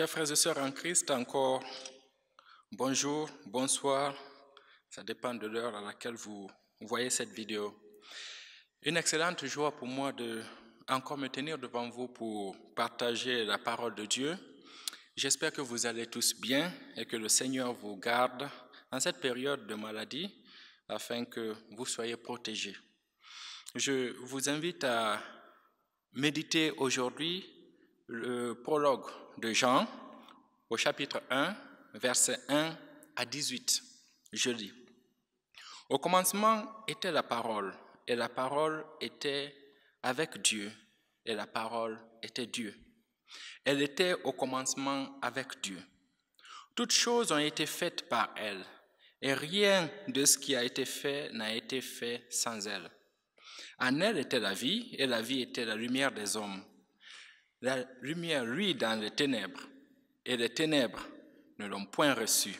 Chers frères et sœurs en Christ, encore bonjour, bonsoir, ça dépend de l'heure à laquelle vous voyez cette vidéo. Une excellente joie pour moi de encore me tenir devant vous pour partager la parole de Dieu. J'espère que vous allez tous bien et que le Seigneur vous garde en cette période de maladie afin que vous soyez protégés. Je vous invite à méditer aujourd'hui le prologue de Jean au chapitre 1, versets 1 à 18. Je lis. Au commencement était la parole, et la parole était avec Dieu, et la parole était Dieu. Elle était au commencement avec Dieu. Toutes choses ont été faites par elle, et rien de ce qui a été fait n'a été fait sans elle. En elle était la vie, et la vie était la lumière des hommes. La lumière lui dans les ténèbres, et les ténèbres ne l'ont point reçue.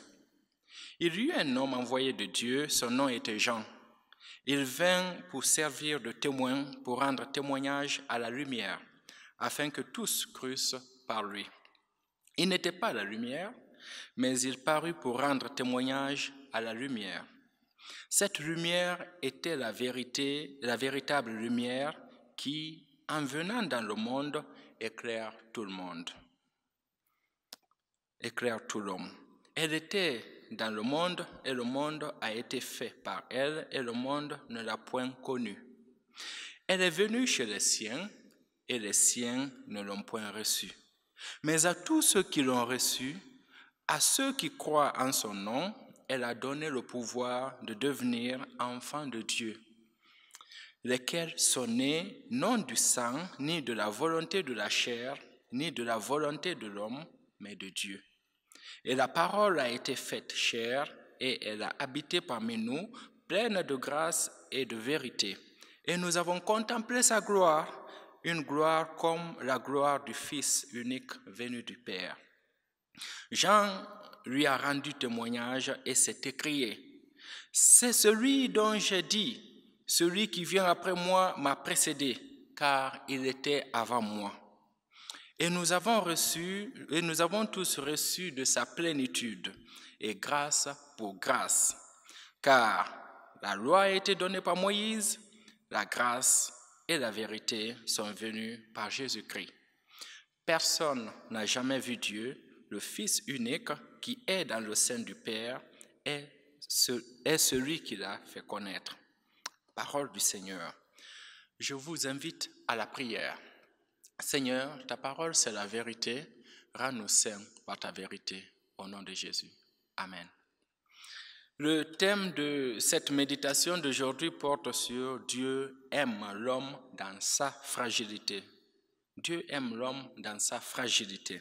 Il y eut un homme envoyé de Dieu, son nom était Jean. Il vint pour servir de témoin, pour rendre témoignage à la lumière, afin que tous crussent par lui. Il n'était pas la lumière, mais il parut pour rendre témoignage à la lumière. Cette lumière était la vérité, la véritable lumière qui, en venant dans le monde, éclaire tout le monde, éclaire tout l'homme. Elle était dans le monde et le monde a été fait par elle et le monde ne l'a point connue. Elle est venue chez les siens et les siens ne l'ont point reçue. Mais à tous ceux qui l'ont reçue, à ceux qui croient en son nom, elle a donné le pouvoir de devenir enfant de Dieu lesquels sont nés non du sang, ni de la volonté de la chair, ni de la volonté de l'homme, mais de Dieu. Et la parole a été faite chair, et elle a habité parmi nous, pleine de grâce et de vérité. Et nous avons contemplé sa gloire, une gloire comme la gloire du Fils unique venu du Père. Jean lui a rendu témoignage et s'est écrié, C'est celui dont j'ai dit, celui qui vient après moi m'a précédé, car il était avant moi. Et nous avons reçu, et nous avons tous reçu de sa plénitude, et grâce pour grâce. Car la loi a été donnée par Moïse, la grâce et la vérité sont venues par Jésus-Christ. Personne n'a jamais vu Dieu, le Fils unique qui est dans le sein du Père, et est celui qui l'a fait connaître parole du Seigneur. Je vous invite à la prière. Seigneur, ta parole, c'est la vérité. Rends-nous saints par ta vérité. Au nom de Jésus. Amen. Le thème de cette méditation d'aujourd'hui porte sur Dieu aime l'homme dans sa fragilité. Dieu aime l'homme dans sa fragilité.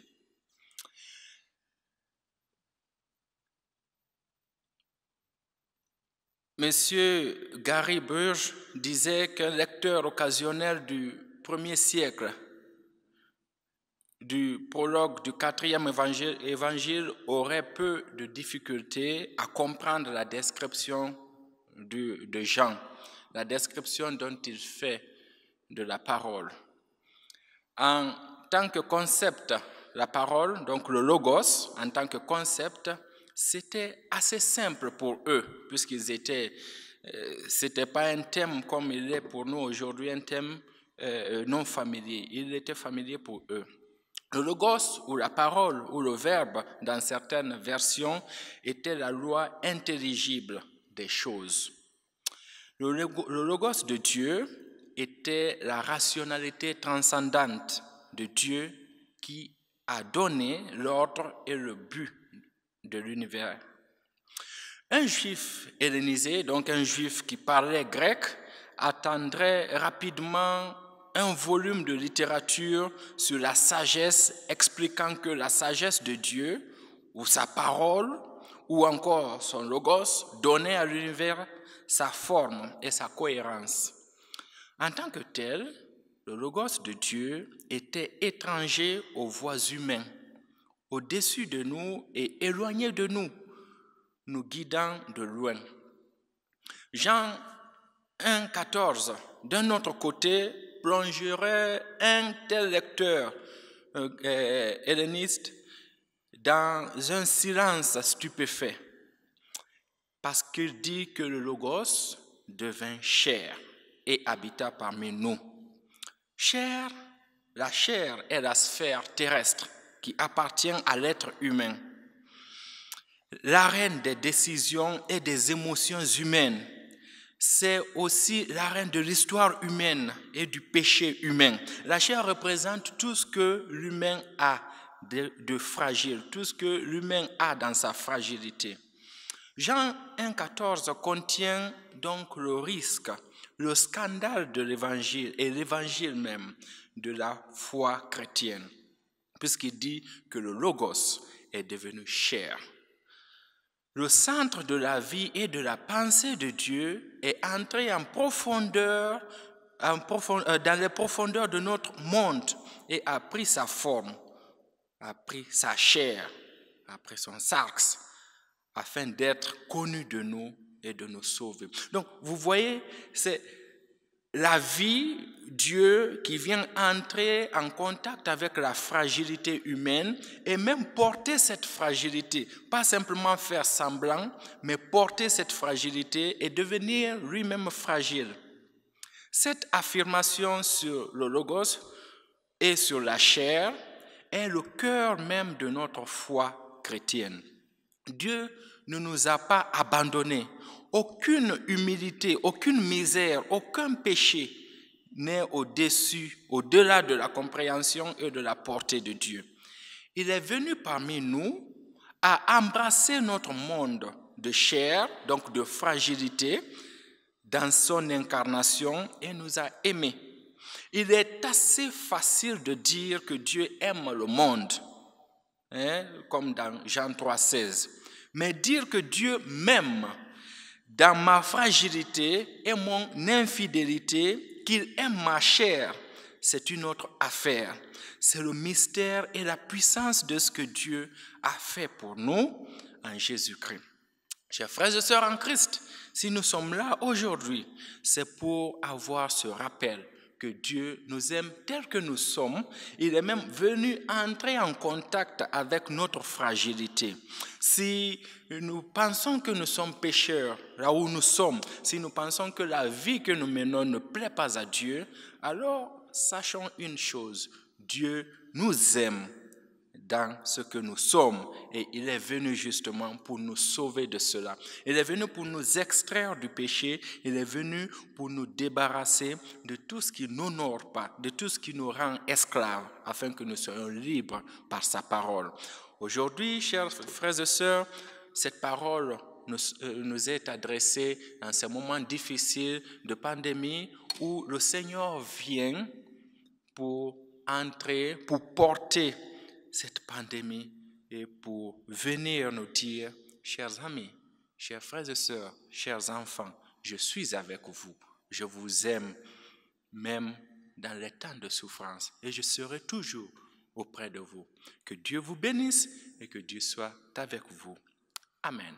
Monsieur Gary Burge disait qu'un lecteur occasionnel du premier siècle du prologue du quatrième évangile, évangile aurait peu de difficultés à comprendre la description de Jean, la description dont il fait de la parole. En tant que concept, la parole, donc le logos, en tant que concept, c'était assez simple pour eux, puisqu'ils étaient, euh, c'était pas un thème comme il est pour nous aujourd'hui, un thème euh, euh, non familier. Il était familier pour eux. Le logos ou la parole ou le verbe, dans certaines versions, était la loi intelligible des choses. le logos de Dieu était la rationalité transcendante de Dieu qui a donné l'ordre et le but de l'univers. Un juif hellénisé, donc un juif qui parlait grec, attendrait rapidement un volume de littérature sur la sagesse expliquant que la sagesse de Dieu, ou sa parole, ou encore son logos, donnait à l'univers sa forme et sa cohérence. En tant que tel, le logos de Dieu était étranger aux voies humaines au-dessus de nous et éloigné de nous, nous guidant de loin. Jean 1, 14, d'un autre côté, plongerait un tel lecteur euh, euh, helléniste dans un silence stupéfait, parce qu'il dit que le Logos devint chair et habita parmi nous. Chair, la chair est la sphère terrestre qui appartient à l'être humain, l'arène des décisions et des émotions humaines. C'est aussi l'arène de l'histoire humaine et du péché humain. La chair représente tout ce que l'humain a de, fragile, tout ce que l'humain a dans sa fragilité. Jean 1,14 contient donc le risque, le scandale de l'évangile et l'évangile même de la foi chrétienne puisqu'il dit que le logos est devenu chair. Le centre de la vie et de la pensée de Dieu est entré en profondeur, euh, dans les profondeurs de notre monde et a pris sa forme, a pris sa chair, a pris son sarx, afin d'être connu de nous et de nous sauver. Donc, vous voyez, c'est la vie, Dieu qui vient entrer en contact avec la fragilité humaine et même porter cette fragilité, pas simplement faire semblant, mais porter cette fragilité et devenir lui-même fragile. Cette affirmation sur le logos et sur la chair est le cœur même de notre foi chrétienne. Dieu ne nous a pas abandonnés aucune humilité, aucune misère, aucun péché n'est au-dessus, au-delà de la compréhension et de la portée de Dieu. Il est venu parmi nous à embrasser notre monde de chair, donc de fragilité, dans son incarnation et nous a aimés. Il est assez facile de dire que Dieu aime le monde, hein, comme dans Jean 3,16. Mais dire que Dieu m'aime, dans ma fragilité et mon infidélité, qu'il aime ma chair, c'est une autre affaire. C'est le mystère et la puissance de ce que Dieu a fait pour nous en Jésus-Christ. Chers frères et sœurs en Christ, si nous sommes là aujourd'hui, c'est pour avoir ce rappel que Dieu nous aime tel que nous sommes. Il est même venu entrer en contact avec notre fragilité. Si nous pensons que nous sommes pécheurs, là où nous sommes, si nous pensons que la vie que nous menons ne plaît pas à Dieu, alors sachons une chose, Dieu nous aime dans ce que nous sommes. Et il est venu justement pour nous sauver de cela. Il est venu pour nous extraire du péché. Il est venu pour nous débarrasser de tout ce qui n'honore pas, de tout ce qui nous rend esclaves, afin que nous soyons libres par sa parole. Aujourd'hui, chers frères et sœurs, cette parole nous, euh, nous est adressée en ces moments difficiles de pandémie où le Seigneur vient pour entrer, pour porter cette pandémie et pour venir nous dire, chers amis, chers frères et sœurs, chers enfants, je suis avec vous, je vous aime, même dans les temps de souffrance, et je serai toujours auprès de vous. Que Dieu vous bénisse et que Dieu soit avec vous. Amen.